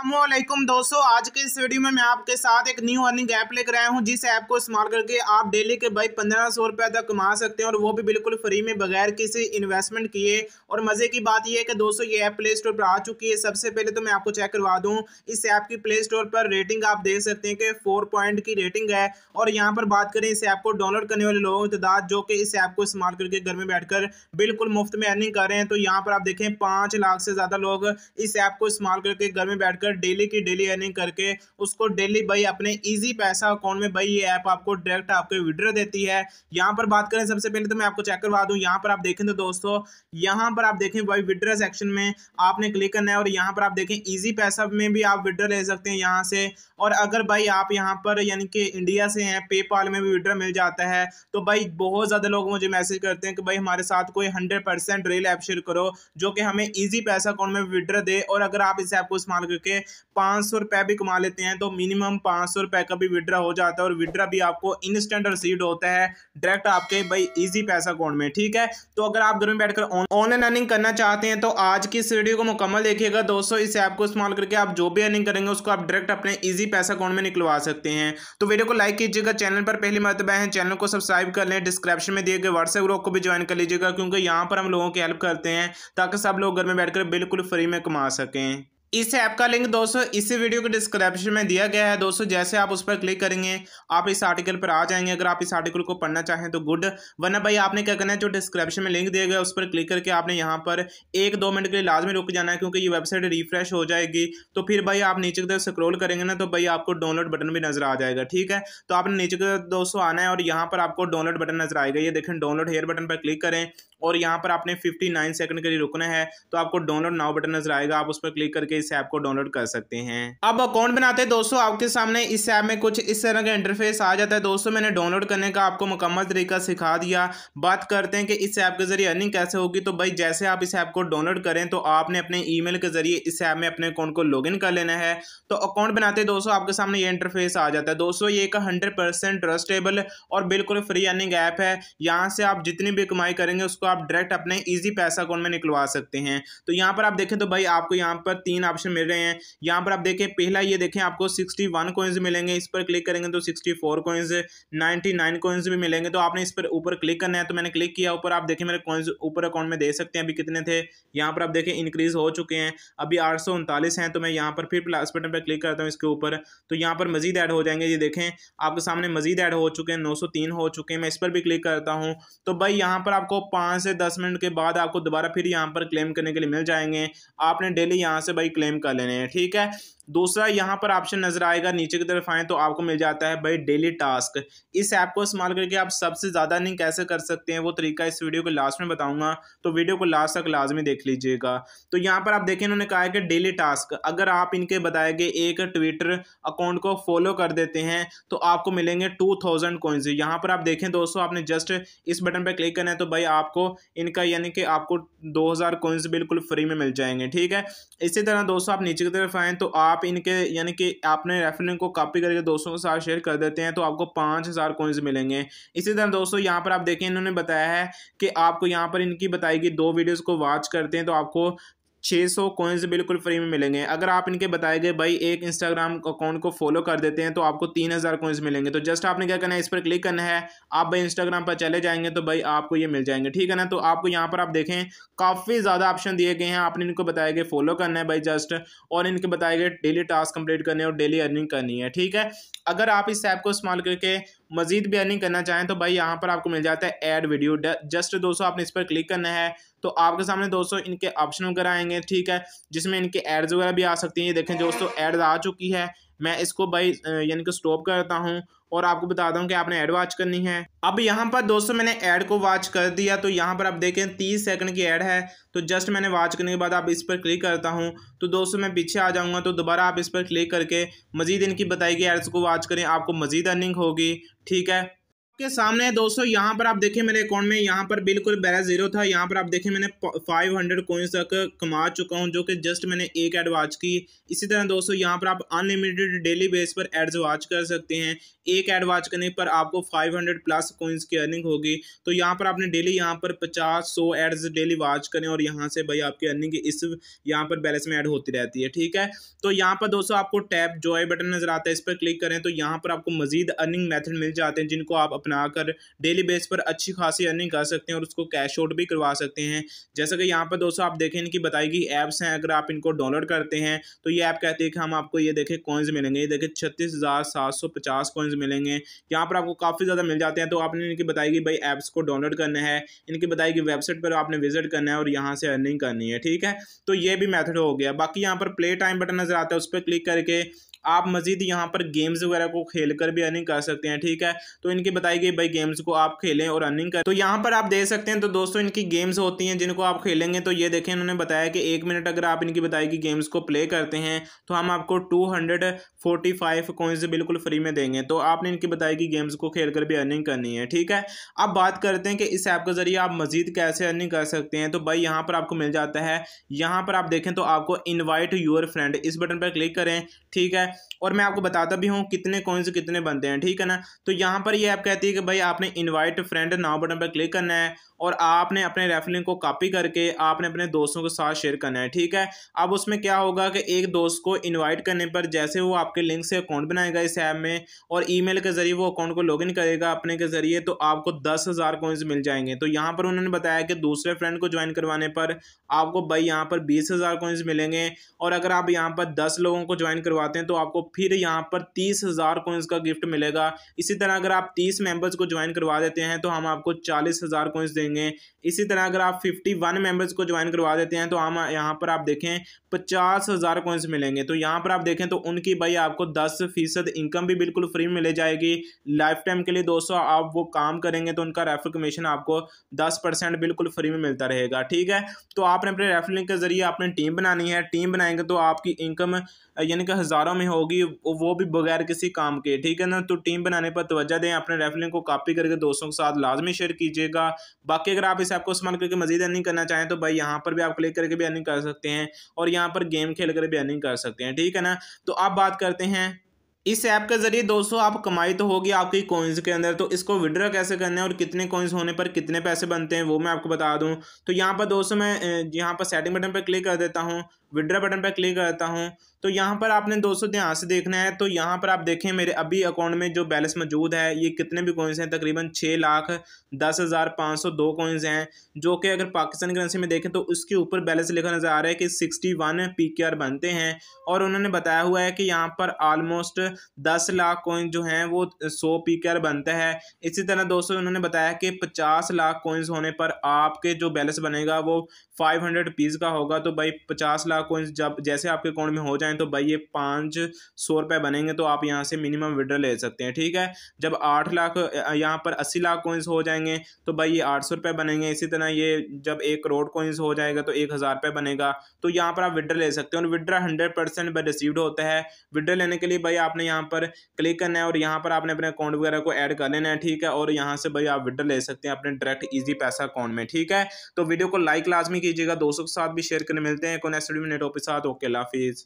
अल्लाम दोस्तों आज के इस वीडियो में मैं आपके साथ एक न्यू अर्निंग ऐप लेकर आया हूं जिस ऐप को इस्तेमाल करके आप डेली के भाई पंद्रह सौ रुपये तक कमा सकते हैं और वो भी बिल्कुल फ्री में बगैर किसी इन्वेस्टमेंट किए और मज़े की बात यह है कि दोस्तों ये ऐप प्ले स्टोर पर आ चुकी है सबसे पहले तो मैं आपको चेक करवा दूँ इस ऐप की प्ले स्टोर पर रेटिंग आप देख सकते हैं कि फोर पॉइंट की रेटिंग है और यहाँ पर बात करें इस ऐप को डाउनलोड करने वाले लोगों की तादाद जो कि इस ऐप को इस्तेमाल करके घर में बैठ कर बिल्कुल मुफ्त में अर्निंग कर रहे हैं तो यहाँ पर आप देखें पाँच लाख से ज़्यादा लोग इस ऐप को इस्तेमाल करके घर में बैठ कर डेली की डेली अर्निंग करके उसको डेली भाई अपने इजी पैसा अकाउंट में भाई ये ऐप आपको डायरेक्ट आपको विड्रो देती है यहाँ पर बात करें सबसे पहले तो मैं आपको चेक करवा दूँ यहाँ पर आप देखें तो दोस्तों यहाँ पर आप देखें भाई विड्रो सेक्शन में आपने क्लिक करना है और यहाँ पर आप देखें ईजी पैसा में भी आप विड्रो ले सकते हैं यहाँ से और अगर भाई आप यहाँ पर यानी कि इंडिया से हैं पेपाल में भी विड्रो मिल जाता है तो भाई बहुत ज़्यादा लोग मुझे मैसेज करते हैं कि भाई हमारे साथ कोई hundred percent real app share करो जो कि हमें ईजी पैसा अकाउंट में विड्रो दे और अगर आप इस ऐप को इस्तेमाल करके करके पाँच सौ रुपये भी कमा लेते हैं तो मिनिमम पाँच सौ रुपये का भी विड्रा हो जाता है और विड्रा भी आपको इंस्टेंट रिसीड होता है डायरेक्ट आपके भाई ईजी पैसा अकाउंट में ठीक है तो अगर आप घर में बैठकर ऑनलाइन अर्निंग करना चाहते हैं तो आज की इस वीडियो को मुकम्मल देखिएगा दोस्तों इस ऐप को इस्तेमाल करके आप जो भी अर्निंग करेंगे उसको आप डायरेक्ट अपने ईजी पैसा अकाउंट में निकलवा सकते हैं तो वीडियो को लाइक कीजिएगा चैनल पर पहली मरतबा है चैनल को सब्सक्राइब कर लें डिस्क्रिप्शन में दिए गए व्हाट्सएप ग्रुप को भी ज्वाइन कर लीजिएगा क्योंकि यहाँ पर हम लोगों की हेल्प करते हैं ताकि सब लोग घर में बैठकर बिल्कुल फ्री में कमा सकें इस ऐप का लिंक दोस्तों इसी वीडियो के डिस्क्रिप्शन में दिया गया है दोस्तों जैसे आप उस पर क्लिक करेंगे आप इस आर्टिकल पर आ जाएंगे अगर आप इस आर्टिकल को पढ़ना चाहें तो गुड वरना भाई आपने क्या करना है जो डिस्क्रिप्शन में लिंक दिया गया उस पर क्लिक करके आपने यहाँ पर एक दो मिनट के लिए लाजमी रुक जाना है क्योंकि ये वेबसाइट रिफ्रेश हो जाएगी तो फिर भाई आप नीचे की तरफ स्क्रोल करेंगे ना तो भाई आपको डाउनलोड बटन भी नजर आ जाएगा ठीक है तो आपने नीचे की तरफ दोस्तों आना है और यहाँ पर आपको डाउनलोड बटन नजर आएगा ये देखें डाउनलोड हेयर बटन पर क्लिक करें और यहाँ पर आपने फिफ्टी नाइन सेकंड के लिए रुकना है तो आपको डाउनलोड नाउ बटन नजर आएगा आप उस पर क्लिक करके इस ऐप को डाउनलोड कर सकते हैं अब अकाउंट बनाते हैं दोस्तों आपके सामने इस ऐप में कुछ इस तरह का इंटरफेस आ जाता है दोस्तों मैंने डाउनलोड करने का आपको मुकम्मल तरीका सिखा दिया बात करते हैं कि इस ऐप के जरिए अर्निंग कैसे होगी तो भाई जैसे आप इस ऐप को डाउनलोड करें तो आपने अपने ई के जरिए इस ऐप में अपने अकाउंट को लॉग कर लेना है तो अकाउंट बनाते दोस्तों आपके सामने ये इंटरफेस आ जाता है दोस्तों ये एक हंड्रेड ट्रस्टेबल और बिल्कुल फ्री अर्निंग ऐप है यहाँ से आप जितनी भी कमाई करेंगे उसको आप डायरेक्ट अपने ईजी पैसा अकाउंट में निकलवा सकते हैं तो यहाँ पर आप देखें तो भाई आपको यहाँ पर तीन ऑप्शन मिल रहे हैं यहाँ पर आप देखें पहला ये देखें आपको सिक्सटी वन कोइंस मिलेंगे इस पर क्लिक करेंगे तो sixty four coins ninety nine coins भी मिलेंगे तो आपने इस पर ऊपर क्लिक करना है तो मैंने क्लिक किया ऊपर आप देखें मेरे कोइंस ऊपर अकाउंट में दे सकते हैं अभी कितने थे यहाँ पर आप देखें इंक्रीज़ हो चुके हैं अभी आठ सौ उनतालीस हैं तो मैं यहाँ पर फिर प्लस बटन पर क्लिक करता हूँ इसके ऊपर तो यहाँ पर मजीद ऐड हो जाएंगे ये देखें आपके सामने मजीद ऐड हो चुके हैं नौ सौ तीन हो चुके हैं मैं इस पर भी क्लिक करता हूँ तो भाई यहाँ पर आपको पाँच से दस मिनट के बाद आपको दोबारा फिर यहाँ पर क्लेम करने के लिए मिल जाएंगे आपने डेली यहाँ से भाई क्लेम कर लेने हैं ठीक है दूसरा यहाँ पर ऑप्शन नजर आएगा नीचे की तरफ आए तो आपको मिल जाता है भाई डेली टास्क इस ऐप को इस्तेमाल करके आप सबसे ज़्यादा अर्निंग कैसे कर सकते हैं वो तरीका इस वीडियो के लास्ट में बताऊंगा तो वीडियो को लास्ट तक लाजमी देख लीजिएगा तो यहाँ पर आप देखें इन्होंने कहा है कि डेली टास्क अगर आप इनके बताए गए एक ट्विटर अकाउंट को फॉलो कर देते हैं तो आपको मिलेंगे टू थाउजेंड कॉइन्स यहाँ पर आप देखें दोस्तों आपने जस्ट इस बटन पर क्लिक करना है तो भाई आपको इनका यानी कि आपको दो हज़ार बिल्कुल फ्री में मिल जाएंगे ठीक है इसी तरह दोस्तों आप नीचे की तरफ आएँ तो आप आप इनके यानी कि आपने रेफर लिंक को कॉपी करके दोस्तों के साथ शेयर कर देते हैं तो आपको पाँच हज़ार कोइंस मिलेंगे इसी तरह दोस्तों यहाँ पर आप देखें इन्होंने बताया है कि आपको यहाँ पर इनकी बताई गई दो वीडियोज़ को वॉच करते हैं तो आपको छः सौ कोइंस बिल्कुल फ्री में मिलेंगे अगर आप इनके बताए गए भाई एक इंस्टाग्राम अकाउंट को फॉलो कर देते हैं तो आपको तीन हज़ार कोइंस मिलेंगे तो जस्ट आपने क्या करना है इस पर क्लिक करना है आप भाई इंस्टाग्राम पर चले जाएंगे तो भाई आपको ये मिल जाएंगे ठीक है ना तो आपको यहाँ पर आप देखें काफ़ी ज़्यादा ऑप्शन दिए गए हैं आपने इनको बताए गए फॉलो करना है भाई जस्ट और इनके बताए गए डेली टास्क कंप्लीट करने और डेली अर्निंग करनी है ठीक है अगर आप इस ऐप को इस्तेमाल करके मजीद भी अर्निंग करना चाहें तो भाई यहाँ पर आपको मिल जाता है एड वीडियो जस्ट दोस्तों आपने इस पर क्लिक करना है तो आपके सामने दोस्तों इनके ऑप्शन वगैरह आएंगे ठीक है जिसमें इनके एड्स वगैरह भी आ सकती हैं ये देखें दोस्तों एड्स आ चुकी है मैं इसको बाई यानी कि स्टॉप करता हूँ और आपको बताता हूँ कि आपने ऐड वॉच करनी है अब यहाँ पर दोस्तों मैंने ऐड को वॉच कर दिया तो यहाँ पर आप देखें तीस सेकंड की ऐड है तो जस्ट मैंने वॉच करने के बाद आप इस पर क्लिक करता हूँ तो दोस्तों मैं पीछे आ जाऊँगा तो दोबारा आप इस पर क्लिक करके मज़ीद इनकी बताई गई एड्स को वॉच करें आपको मज़ीद अर्निंग होगी ठीक है आपके सामने है दोस्तों यहाँ पर आप देखें मेरे अकाउंट में यहाँ पर बिल्कुल बैलेंस जीरो था यहाँ पर आप देखें मैंने 500 हंड्रेड कोइंस तक कमा चुका हूँ जो कि जस्ट मैंने एक एड वाच की इसी तरह दोस्तों यहाँ पर आप अनलिमिटेड डेली बेस पर एड्स वाच कर सकते हैं एक एड वाच करने पर आपको 500 प्लस कोइंस की अर्निंग होगी तो यहाँ पर आपने डेली यहाँ पर पचास सौ एड्स डेली वाच करें और यहाँ से भाई आपकी अर्निंग इस यहाँ पर बैलेंस में ऐड होती रहती है ठीक है तो यहाँ पर दोस्तों आपको टैप जॉय बटन नजर आता है इस पर क्लिक करें तो यहाँ पर आपको मजीद अर्निंग मैथड मिल जाते हैं जिनको आप अपना अपनाकर डेली बेस पर अच्छी खासी अर्निंग कर सकते हैं और उसको कैश आउट भी करवा सकते हैं जैसा कि यहाँ पर दोस्तों आप देखें इनकी बताई गई ऐप्स हैं अगर आप इनको डाउनलोड करते हैं तो ये ऐप कहती है कि हम आपको ये देखें कॉइन्स मिलेंगे ये देखें छत्तीस हज़ार सात सौ पचास कॉइन्स मिलेंगे यहाँ पर आपको काफ़ी ज़्यादा मिल जाते हैं तो आपने इनकी बताई गई भाई ऐप्स को डाउनलोड करना है इनकी बताई गई वेबसाइट पर आपने विजिट करना है और यहाँ से अर्निंग करनी है ठीक है तो ये भी मैथड हो गया बाकी यहाँ पर प्ले टाइम बटन नज़र आता है उस पर क्लिक करके आप मज़ीद यहाँ पर गेम्स वगैरह को खेल कर भी अर्निंग कर सकते हैं ठीक है तो इनकी बताई गई भाई गेम्स को आप खेलें और अर्निंग करें तो यहाँ पर आप देख सकते हैं तो दोस्तों इनकी गेम्स होती हैं जिनको आप खेलेंगे तो ये देखें इन्होंने बताया कि एक मिनट अगर आप इनकी बताई गई गेम्स को प्ले करते हैं तो हम आपको two hundred forty five coins बिल्कुल फ्री में देंगे तो आपने इनकी बताई गई गेम्स को खेल कर भी अर्निंग करनी है ठीक है अब बात करते हैं कि इस ऐप के ज़रिए आप मज़ीद कैसे अर्निंग कर सकते हैं तो भाई यहाँ पर आपको मिल जाता है यहाँ पर आप देखें तो आपको इन्वाइट योर फ्रेंड इस बटन पर क्लिक करें ठीक है और मैं आपको बताता भी हूँ कितने कॉइन्स कितने बनते हैं ठीक है ना तो यहाँ पर ये आप कहती है कि भाई आपने इनवाइट फ्रेंड नाउ बटन पर क्लिक करना है और आपने अपने रेफलिंग को कॉपी करके आपने अपने दोस्तों के साथ शेयर करना है ठीक है अब उसमें क्या होगा कि एक दोस्त को इनवाइट करने पर जैसे वो आपके लिंक से अकाउंट बनाएगा इस ऐप में और ईमेल के ज़रिए वो अकाउंट को लॉगिन करेगा अपने के ज़रिए तो आपको दस हज़ार कॉइन्स मिल जाएंगे तो यहाँ पर उन्होंने बताया कि दूसरे फ्रेंड को ज्वाइन करवाने पर आपको भाई यहाँ पर बीस हज़ार मिलेंगे और अगर आप यहाँ पर दस लोगों को ज्वाइन करवाते हैं तो आपको फिर यहाँ पर तीस हज़ार कोइंस का गिफ्ट मिलेगा इसी तरह अगर आप तीस मेंबर्स को ज्वाइन करवा देते हैं तो हम आपको चालीस हज़ार कोइंस देंगे इसी तरह अगर आप फिफ्टी वन मेम्बर्स को ज्वाइन करवा देते हैं तो हम यहाँ पर आप देखें पचास हज़ार कोइंस मिलेंगे तो यहाँ पर आप देखें तो उनकी भाई आपको दस फीसद इनकम भी बिल्कुल फ्री मिले जाएगी लाइफ टाइम के लिए दोस्तों आप वो काम करेंगे तो उनका रेफर कमीशन आपको दस परसेंट बिल्कुल फ्री में मिलता रहेगा ठीक है तो आपने अपने रेफर लिंक के ज़रिए अपनी टीम बनानी है टीम बनाएंगे तो आपकी इनकम यानी कि हज़ारों में होगी वो भी बगैर किसी काम के ठीक है ना तो टीम बनाने पर तोज्जा दें अपने रेफलिंग को कॉपी करके दोस्तों के साथ लाजमी शेयर कीजिएगा बाकी अगर आप इस ऐप को इस्तेमाल करके मजीद अर्निंग करना चाहें तो भाई यहाँ पर भी आप क्लिक करके भी अर्निंग कर सकते हैं और यहाँ पर गेम खेल कर भी अर्निंग कर सकते हैं ठीक है ना तो आप बात करते हैं इस ऐप के जरिए दोस्तों आप कमाई तो होगी आपकी कोइंस के अंदर तो इसको विड्रॉ कैसे करना है और कितने कोइंस होने पर कितने पैसे बनते हैं वो मैं आपको बता दूं तो यहाँ पर दोस्तों मैं यहाँ पर सेटिंग बटन पर क्लिक कर देता हूँ विड्रॉ बटन पर क्लिक करता हूँ तो यहाँ पर आपने दोस्तों ध्यान से देखना है तो यहाँ पर आप देखें मेरे अभी अकाउंट में जो बैलेंस मौजूद है ये कितने भी कोइंस हैं तकरीबन छः लाख दस हज़ार पाँच सौ दो कोइंस हैं जो कि अगर पाकिस्तानी करेंसी में देखें तो उसके ऊपर बैलेंस लिखा नज़र आ रहा है कि sixty one P K R बनते हैं और उन्होंने बताया हुआ है कि यहाँ पर आलमोस्ट दस लाख कोइन जो हैं वो सौ पी बनता है इसी तरह दोस्तों उन्होंने बताया कि पचास लाख कोइंस होने पर आपके जो बैलेंस बनेगा वो फाइव हंड्रेड रुपीज़ का होगा तो भाई पचास लाख कोइंस जब जैसे आपके अकाउंट में हो जाएँ तो भाई ये पाँच सौ रुपये बनेंगे तो आप यहाँ से मिनिमम विड्रॉ ले सकते हैं ठीक है जब आठ लाख यहाँ पर अस्सी लाख कोइंस हो जाएंगे तो भाई ये आठ सौ रुपये बनेंगे इसी तरह ये जब एक करोड़ कोइंस हो जाएगा तो एक हज़ार रुपये बनेगा तो यहाँ पर आप विड्रॉ ले सकते हैं और विड्रॉ हंड्रेड परसेंट रिसीव्ड होता है विड्रॉ लेने के लिए भाई आपने आपने यहाँ पर क्लिक करना है और यहाँ पर आपने अपने अकाउंट वगैरह को ऐड कर लेना है ठीक है और यहाँ से भाई आप विड्रो ले सकते हैं अपने डायरेक्ट ईजी पैसा अकाउंट में ठीक है तो वीडियो को लाइक लाजमी कीजिएगा दोस्तों के साथ भी शेयर करने मिलते हैं कौन नेक्स्ट वीडियो में साथ ओके लाफिज़